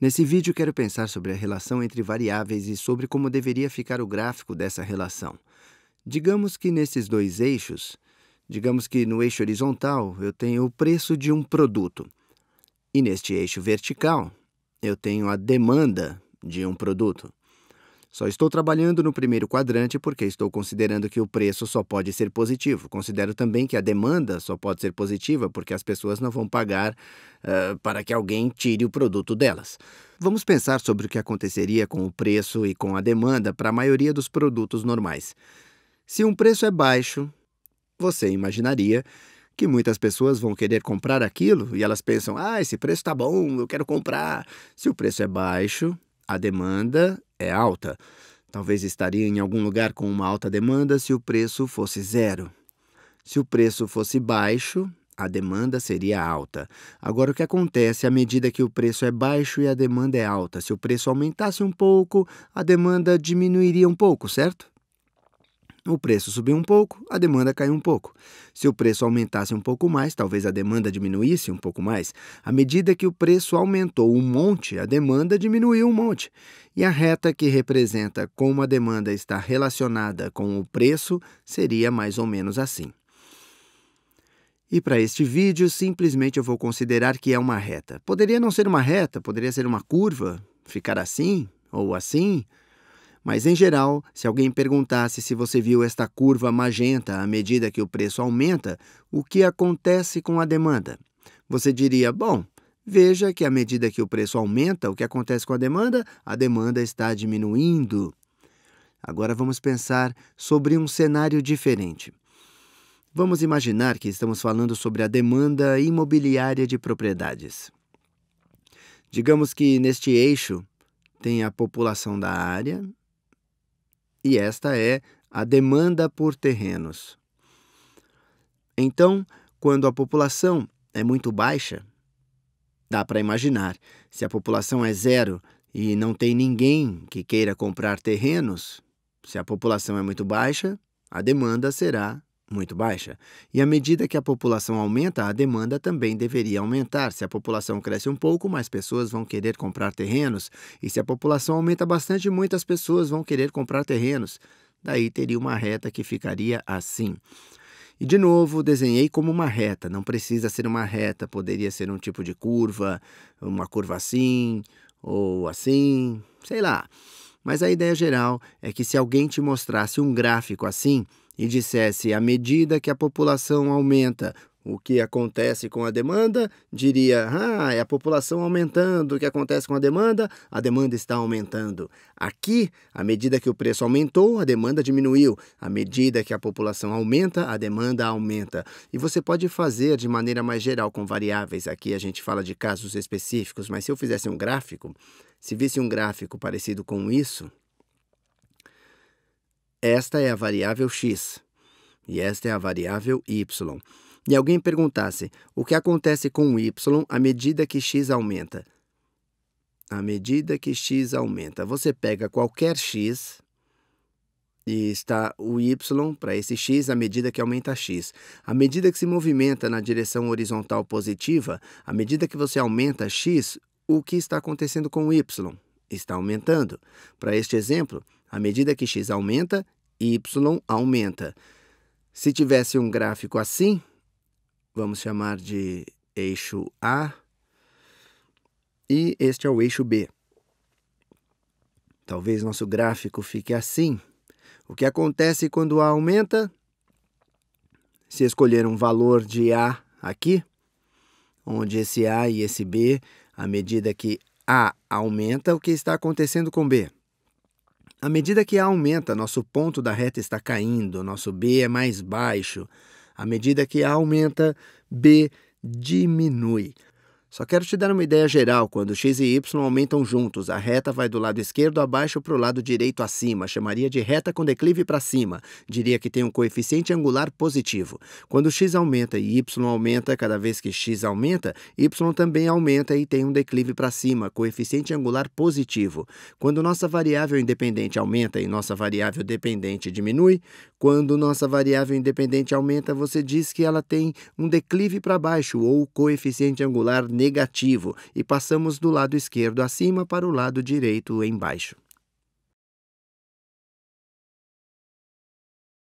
Nesse vídeo quero pensar sobre a relação entre variáveis e sobre como deveria ficar o gráfico dessa relação. Digamos que nesses dois eixos, digamos que no eixo horizontal eu tenho o preço de um produto e neste eixo vertical eu tenho a demanda de um produto. Só estou trabalhando no primeiro quadrante porque estou considerando que o preço só pode ser positivo. Considero também que a demanda só pode ser positiva porque as pessoas não vão pagar uh, para que alguém tire o produto delas. Vamos pensar sobre o que aconteceria com o preço e com a demanda para a maioria dos produtos normais. Se um preço é baixo, você imaginaria que muitas pessoas vão querer comprar aquilo e elas pensam: ah, esse preço está bom, eu quero comprar. Se o preço é baixo, a demanda é alta. Talvez estaria em algum lugar com uma alta demanda se o preço fosse zero. Se o preço fosse baixo, a demanda seria alta. Agora, o que acontece à medida que o preço é baixo e a demanda é alta? Se o preço aumentasse um pouco, a demanda diminuiria um pouco, certo? O preço subiu um pouco, a demanda caiu um pouco. Se o preço aumentasse um pouco mais, talvez a demanda diminuísse um pouco mais. À medida que o preço aumentou um monte, a demanda diminuiu um monte. E a reta que representa como a demanda está relacionada com o preço seria mais ou menos assim. E para este vídeo, simplesmente eu vou considerar que é uma reta. Poderia não ser uma reta, poderia ser uma curva, ficar assim ou assim. Mas, em geral, se alguém perguntasse se você viu esta curva magenta à medida que o preço aumenta, o que acontece com a demanda? Você diria: bom, veja que à medida que o preço aumenta, o que acontece com a demanda? A demanda está diminuindo. Agora vamos pensar sobre um cenário diferente. Vamos imaginar que estamos falando sobre a demanda imobiliária de propriedades. Digamos que neste eixo tem a população da área e esta é a demanda por terrenos. Então, quando a população é muito baixa, dá para imaginar, se a população é zero e não tem ninguém que queira comprar terrenos, se a população é muito baixa, a demanda será muito baixa, e à medida que a população aumenta, a demanda também deveria aumentar. Se a população cresce um pouco, mais pessoas vão querer comprar terrenos, e se a população aumenta bastante, muitas pessoas vão querer comprar terrenos. Daí teria uma reta que ficaria assim. E de novo, desenhei como uma reta, não precisa ser uma reta, poderia ser um tipo de curva, uma curva assim, ou assim, sei lá. Mas a ideia geral é que se alguém te mostrasse um gráfico assim, e dissesse à medida que a população aumenta, o que acontece com a demanda, diria, ah, é a população aumentando, o que acontece com a demanda, a demanda está aumentando. Aqui, à medida que o preço aumentou, a demanda diminuiu. À medida que a população aumenta, a demanda aumenta. E você pode fazer de maneira mais geral com variáveis. Aqui a gente fala de casos específicos, mas se eu fizesse um gráfico, se visse um gráfico parecido com isso, esta é a variável x e esta é a variável y, e alguém perguntasse o que acontece com y à medida que x aumenta, à medida que x aumenta, você pega qualquer x e está o y para esse x à medida que aumenta x. À medida que se movimenta na direção horizontal positiva, à medida que você aumenta x, o que está acontecendo com y? Está aumentando. Para este exemplo, à medida que x aumenta, y aumenta. Se tivesse um gráfico assim, vamos chamar de eixo A, e este é o eixo B. Talvez nosso gráfico fique assim. O que acontece quando A aumenta? Se escolher um valor de A aqui, onde esse A e esse B, à medida que A aumenta, o que está acontecendo com B? À medida que A aumenta, nosso ponto da reta está caindo, nosso B é mais baixo. À medida que A aumenta, B diminui. Só quero te dar uma ideia geral. Quando x e y aumentam juntos, a reta vai do lado esquerdo abaixo para o lado direito acima. Chamaria de reta com declive para cima. Diria que tem um coeficiente angular positivo. Quando x aumenta e y aumenta, cada vez que x aumenta, y também aumenta e tem um declive para cima, coeficiente angular positivo. Quando nossa variável independente aumenta e nossa variável dependente diminui, quando nossa variável independente aumenta, você diz que ela tem um declive para baixo ou coeficiente angular negativo e passamos do lado esquerdo acima para o lado direito embaixo.